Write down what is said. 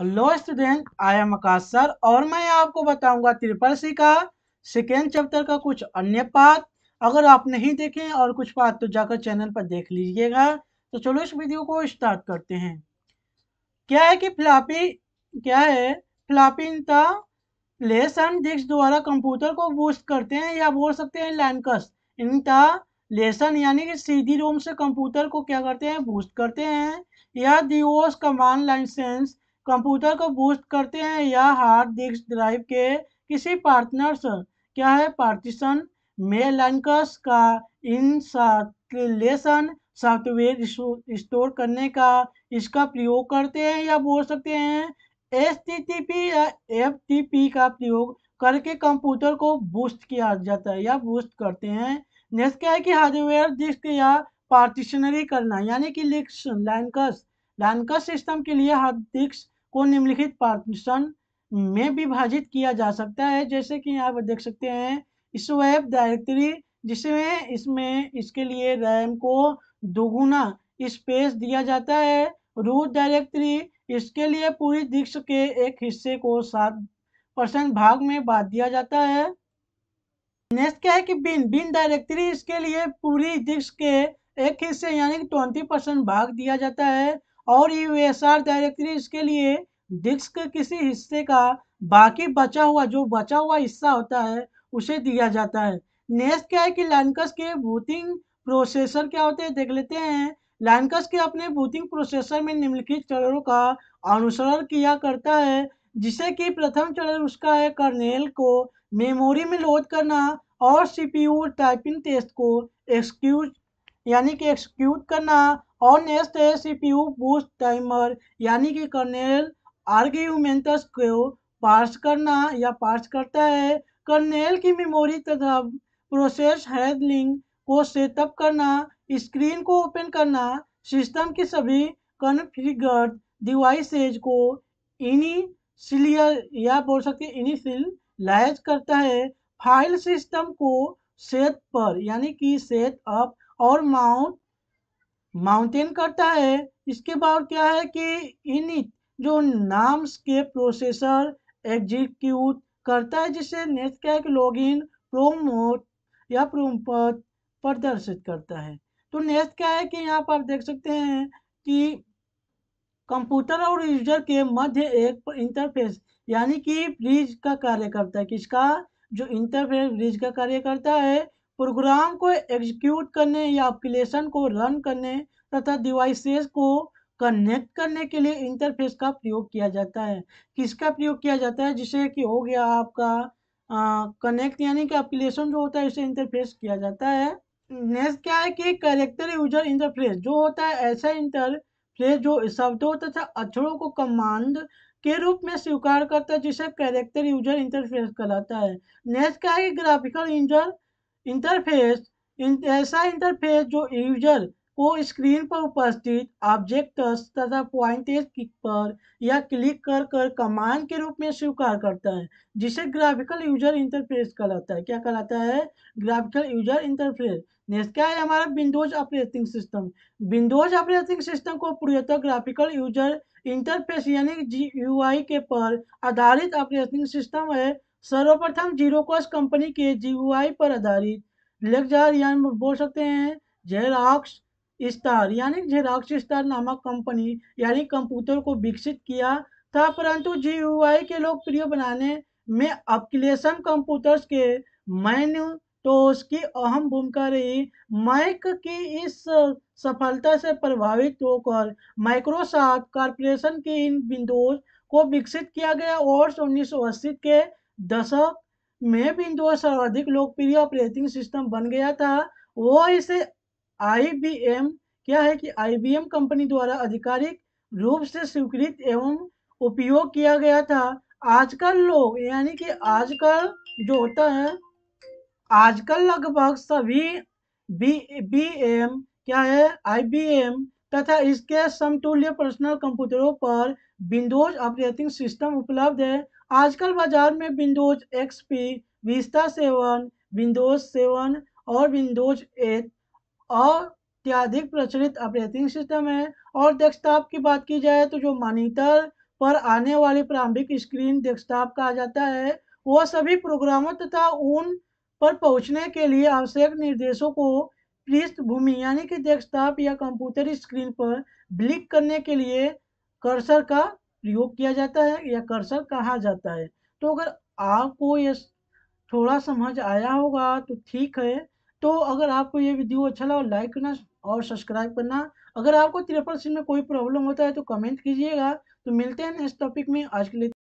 hello student I am Akash sir और मैं आपको बताऊंगा त्रिपल सी का सेकेंड चैप्टर का कुछ अन्य पात अगर आप नहीं देखें और कुछ पात तो जाकर चैनल पर देख लीजिएगा तो चलो इस वीडियो को स्टार्ट करते हैं क्या है कि फ्लापी क्या है फ्लापी इंता लेसन डिस्क द्वारा कंप्यूटर को बूस्ट करते हैं या बोल सकते हैं लैंकस इनता लेसन यानी कि सीधी रोम से कंप्यूटर को क्या करते हैं बूस्ट करते हैं या दिवोस कमांड लाइसेंस कंप्यूटर को बूस्ट करते हैं या हार्ड डिस्क ड्राइव के किसी पार्टनर्स क्या है पार्टीशन में का इंसाटलेशन सॉफ्टवेयर स्टोर करने का इसका प्रयोग करते हैं या बोल सकते हैं एस या एफ का प्रयोग करके कंप्यूटर को बूस्ट किया जाता है या बूस्ट करते हैं नेक्स्ट क्या है कि हार्डवेयर डिस्क या पार्टिशनरी करना यानी कि लिक्स लैंकस लैंकस सिस्टम के लिए हार्ड डिस्क को निम्नलिखित पार्टीशन में विभाजित किया जा सकता है जैसे कि यहाँ पर देख सकते हैं स्वैप डायरेक्टरी जिसमें इसमें इसके लिए रैम को दोगुना स्पेस दिया जाता है रूट डायरेक्टरी इसके लिए पूरी डिस्क के एक हिस्से को सात परसेंट भाग में बांट दिया जाता है नेक्स्ट क्या है कि बिन बिन डायरेक्टरी इसके लिए पूरी डिस्क के एक हिस्से यानी कि ट्वेंटी परसेंट भाग दिया जाता है और ये आर डायरेक्टरी इसके लिए डिस्क के किसी हिस्से का बाकी बचा हुआ जो बचा हुआ हिस्सा होता है उसे दिया जाता है नेक्स्ट क्या है कि लैनकस के बूथिंग प्रोसेसर क्या होते हैं देख लेते हैं लैनकस के अपने बूथिंग प्रोसेसर में निम्नलिखित चरणों का अनुसरण किया करता है जिसे कि प्रथम चरण उसका है कर्नेल को मेमोरी में लोड करना और सीपीयू टाइपिंग टेस्ट को एक्सक्यूट यानी कि एक्सक्यूट करना on nest CPU boost timer यानी कि कर्नेल आर्ग्यूमेंटस को पार्स करना या पार्स करता है कर्नेल की मेमोरी तथा प्रोसेस हैंडलिंग को सेटअप करना स्क्रीन को ओपन करना सिस्टम की सभी कन्फिगर्ड डिवाइसेज को इनिशियल या बोल सकते इनिशियलाइज करता है फाइल सिस्टम को सेट पर यानी कि सेट अप और माउंट माउंटेन करता है इसके बाद क्या है कि इनिट जो नाम्स के प्रोसेसर एग्जीक्यूट करता है जिसे नेटकैक लॉगिन प्रोमोट या प्रोमपट प्रदर्शित करता है तो नेक्स्ट क्या है कि यहाँ पर आप देख सकते हैं कि कंप्यूटर और यूजर के मध्य एक इंटरफेस यानी कि ब्रिज का कार्य करता है किसका जो इंटरफेस ब्रिज का कार्य करता है प्रोग्राम को एग्जीक्यूट करने या एप्लीकेशन को रन करने तथा डिवाइसेस को कनेक्ट करने के लिए इंटरफेस का प्रयोग किया जाता है किसका प्रयोग किया जाता है जिसे कि हो गया आपका कनेक्ट यानी कि एप्लीकेशन जो होता है इसे इंटरफेस किया जाता है नेक्स्ट क्या है कि कैरेक्टर यूजर इंटरफेस जो होता है ऐसा इंटरफेस जो शब्दों तथा अक्षरों को कमांड के रूप में स्वीकार करता है जिसे कैरेक्टर यूजर इंटरफेस कहलाता है नेक्स्ट क्या है कि ग्राफिकल यूजर इंटरफेस ऐसा इंटरफेस जो यूजर को स्क्रीन पर उपस्थित ऑब्जेक्ट्स तथा पॉइंटेज पर या क्लिक कर कर कमांड के रूप में स्वीकार करता है जिसे ग्राफिकल यूजर इंटरफेस कहलाता है क्या कहलाता है ग्राफिकल यूजर इंटरफेस नेक्स्ट क्या है हमारा Windows operating system Windows operating system को पूर्वतः ग्राफिकल यूजर इंटरफेस यानी जी के पर आधारित ऑपरेटिंग सिस्टम है सर्वप्रथम जीरो कॉस्ट कंपनी के जीयूआई पर आधारित लेक्जार यानी बोल सकते हैं जेराक्स स्टार यानी जेराक्स स्टार नामक कंपनी यानी कंप्यूटर को विकसित किया था परंतु जी के लोकप्रिय बनाने में अपकिलेशन कंप्यूटर्स के मैन्यू तो उसकी अहम भूमिका रही माइक की इस सफलता से प्रभावित होकर माइक्रोसॉफ्ट कॉरपोरेशन की इन विंडोज को विकसित किया गया और उन्नीस के दशक में बिंदु और अधिक लोकप्रिय ऑपरेटिंग सिस्टम बन गया था वो इसे आईबीएम क्या है कि आईबीएम कंपनी द्वारा आधिकारिक रूप से स्वीकृत एवं उपयोग किया गया था आजकल लोग यानी कि आजकल जो होता है आजकल लगभग सभी बी बी एम क्या है आई तथा इसके समतुल्य पर्सनल कंप्यूटरों पर विंडोज ऑपरेटिंग सिस्टम उपलब्ध है आजकल बाजार में Windows XP Vista seven Windows seven और विंडोज एट और अत्याधिक प्रचलित ऑपरेटिंग सिस्टम है और डेस्कटॉप की बात की जाए तो जो मॉनिटर पर आने वाली प्रारंभिक स्क्रीन डेस्कटॉप का आ जाता है वह सभी प्रोग्रामों तथा उन पर पहुंचने के लिए आवश्यक निर्देशों को पृष्ठभूमि यानी कि डेस्कटॉप या कंप्यूटर स्क्रीन पर ब्लिक करने के लिए कर्सर का प्रयोग किया जाता है या कर्सर कहा जाता है तो अगर आपको ये थोड़ा समझ आया होगा तो ठीक है तो अगर आपको ये वीडियो अच्छा लगा लाइक करना और सब्सक्राइब करना अगर आपको त्रिपल सिंह में कोई प्रॉब्लम होता है तो कमेंट कीजिएगा तो मिलते हैं इस टॉपिक में आज के लिए